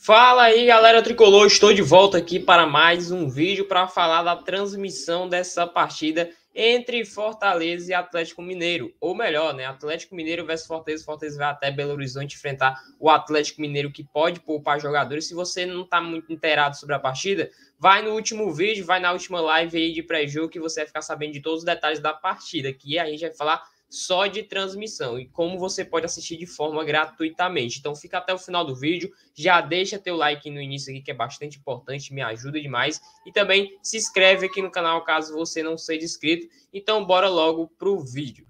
Fala aí, galera tricolor, estou de volta aqui para mais um vídeo para falar da transmissão dessa partida entre Fortaleza e Atlético Mineiro, ou melhor, né, Atlético Mineiro versus Fortaleza, Fortaleza vai até Belo Horizonte enfrentar o Atlético Mineiro que pode poupar jogadores. Se você não está muito inteirado sobre a partida, vai no último vídeo, vai na última live aí de pré-jogo que você vai ficar sabendo de todos os detalhes da partida, que aí a gente vai falar só de transmissão e como você pode assistir de forma gratuitamente. Então fica até o final do vídeo, já deixa teu like no início aqui que é bastante importante, me ajuda demais e também se inscreve aqui no canal caso você não seja inscrito. Então bora logo pro vídeo.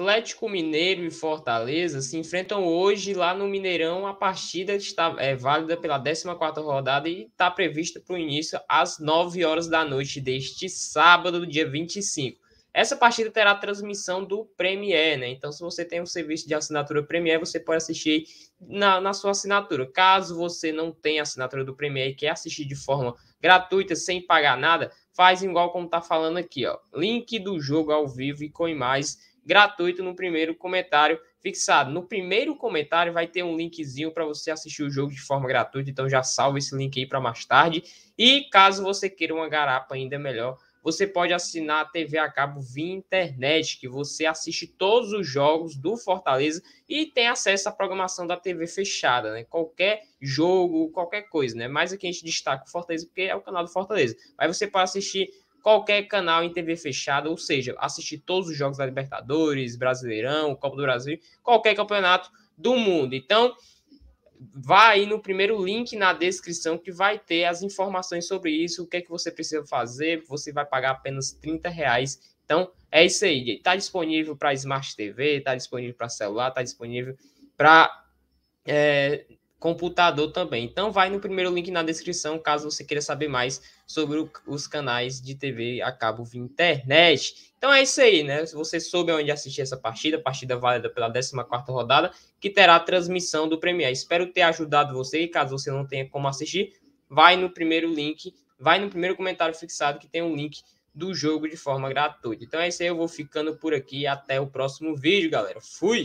Atlético Mineiro e Fortaleza se enfrentam hoje lá no Mineirão. A partida está é, válida pela 14 rodada e está prevista para o início às 9 horas da noite deste sábado, dia 25. Essa partida terá transmissão do Premier, né? Então, se você tem um serviço de assinatura Premier, você pode assistir na, na sua assinatura. Caso você não tenha assinatura do Premier e quer assistir de forma gratuita, sem pagar nada, faz igual como está falando aqui, ó. Link do jogo ao vivo e com mais gratuito no primeiro comentário fixado. No primeiro comentário vai ter um linkzinho para você assistir o jogo de forma gratuita, então já salva esse link aí para mais tarde. E caso você queira uma garapa ainda melhor, você pode assinar a TV a cabo via internet, que você assiste todos os jogos do Fortaleza e tem acesso à programação da TV fechada, né? Qualquer jogo, qualquer coisa, né? Mas aqui a gente destaca o Fortaleza porque é o canal do Fortaleza. Aí você pode assistir qualquer canal em TV fechada, ou seja, assistir todos os jogos da Libertadores, Brasileirão, Copa do Brasil, qualquer campeonato do mundo. Então, vá aí no primeiro link na descrição que vai ter as informações sobre isso, o que é que você precisa fazer, você vai pagar apenas 30 reais. Então, é isso aí. Está disponível para Smart TV, está disponível para celular, está disponível para é, computador também. Então vai no primeiro link na descrição, caso você queira saber mais sobre o, os canais de TV a cabo via internet. Então é isso aí, né? Se você soube onde assistir essa partida, partida válida pela 14ª rodada, que terá transmissão do Premier. Espero ter ajudado você, caso você não tenha como assistir, vai no primeiro link, vai no primeiro comentário fixado que tem um link do jogo de forma gratuita. Então é isso aí, eu vou ficando por aqui. Até o próximo vídeo, galera. Fui!